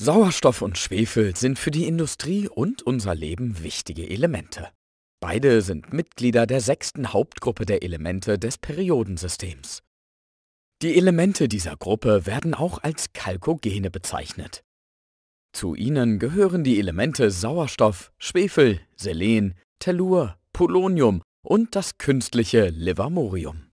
Sauerstoff und Schwefel sind für die Industrie und unser Leben wichtige Elemente. Beide sind Mitglieder der sechsten Hauptgruppe der Elemente des Periodensystems. Die Elemente dieser Gruppe werden auch als Kalkogene bezeichnet. Zu ihnen gehören die Elemente Sauerstoff, Schwefel, Selen, Tellur, Polonium und das künstliche Livermorium.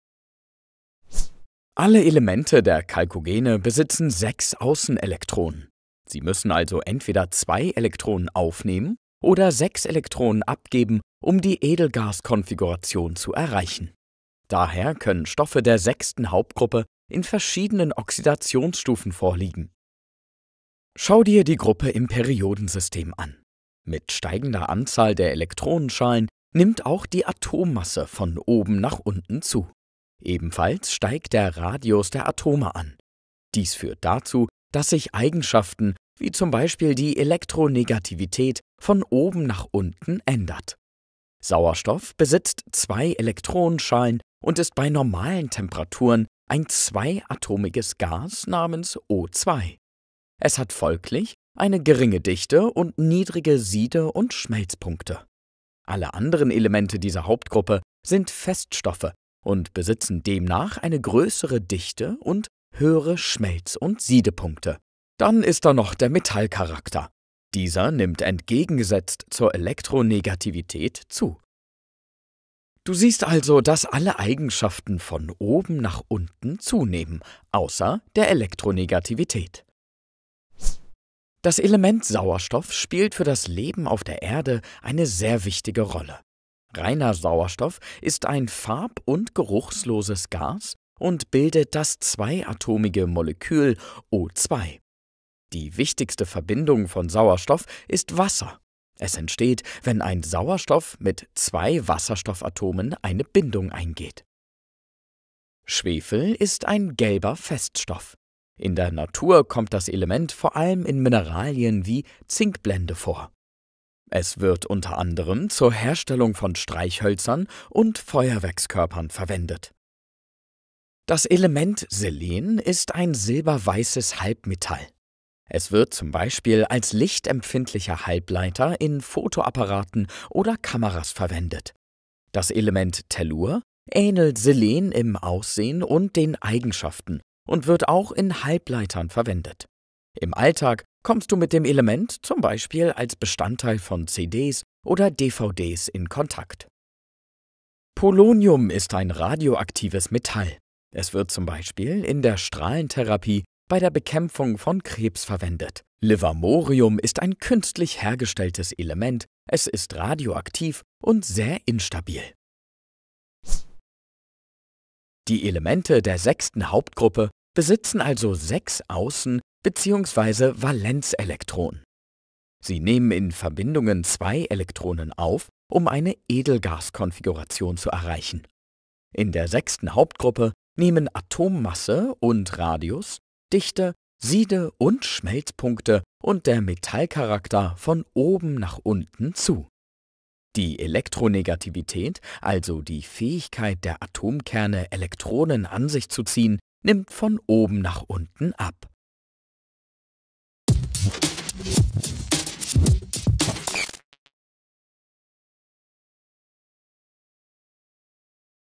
Alle Elemente der Kalkogene besitzen sechs Außenelektronen. Sie müssen also entweder zwei Elektronen aufnehmen oder sechs Elektronen abgeben, um die Edelgaskonfiguration zu erreichen. Daher können Stoffe der sechsten Hauptgruppe in verschiedenen Oxidationsstufen vorliegen. Schau dir die Gruppe im Periodensystem an. Mit steigender Anzahl der Elektronenschalen nimmt auch die Atommasse von oben nach unten zu. Ebenfalls steigt der Radius der Atome an. Dies führt dazu, dass sich Eigenschaften wie zum Beispiel die Elektronegativität von oben nach unten ändert. Sauerstoff besitzt zwei Elektronenschalen und ist bei normalen Temperaturen ein zweiatomiges Gas namens O2. Es hat folglich eine geringe Dichte und niedrige Siede- und Schmelzpunkte. Alle anderen Elemente dieser Hauptgruppe sind Feststoffe und besitzen demnach eine größere Dichte und höhere Schmelz- und Siedepunkte. Dann ist da noch der Metallcharakter. Dieser nimmt entgegengesetzt zur Elektronegativität zu. Du siehst also, dass alle Eigenschaften von oben nach unten zunehmen, außer der Elektronegativität. Das Element Sauerstoff spielt für das Leben auf der Erde eine sehr wichtige Rolle. Reiner Sauerstoff ist ein farb- und geruchsloses Gas und bildet das zweiatomige Molekül O2. Die wichtigste Verbindung von Sauerstoff ist Wasser. Es entsteht, wenn ein Sauerstoff mit zwei Wasserstoffatomen eine Bindung eingeht. Schwefel ist ein gelber Feststoff. In der Natur kommt das Element vor allem in Mineralien wie Zinkblende vor. Es wird unter anderem zur Herstellung von Streichhölzern und Feuerwerkskörpern verwendet. Das Element Selen ist ein silberweißes Halbmetall. Es wird zum Beispiel als lichtempfindlicher Halbleiter in Fotoapparaten oder Kameras verwendet. Das Element Tellur ähnelt Selen im Aussehen und den Eigenschaften und wird auch in Halbleitern verwendet. Im Alltag kommst du mit dem Element zum Beispiel als Bestandteil von CDs oder DVDs in Kontakt. Polonium ist ein radioaktives Metall. Es wird zum Beispiel in der Strahlentherapie bei der Bekämpfung von Krebs verwendet. Livermorium ist ein künstlich hergestelltes Element, es ist radioaktiv und sehr instabil. Die Elemente der sechsten Hauptgruppe besitzen also sechs Außen- bzw. Valenzelektronen. Sie nehmen in Verbindungen zwei Elektronen auf, um eine Edelgaskonfiguration zu erreichen. In der sechsten Hauptgruppe nehmen Atommasse und Radius Dichte, Siede und Schmelzpunkte und der Metallcharakter von oben nach unten zu. Die Elektronegativität, also die Fähigkeit der Atomkerne, Elektronen an sich zu ziehen, nimmt von oben nach unten ab.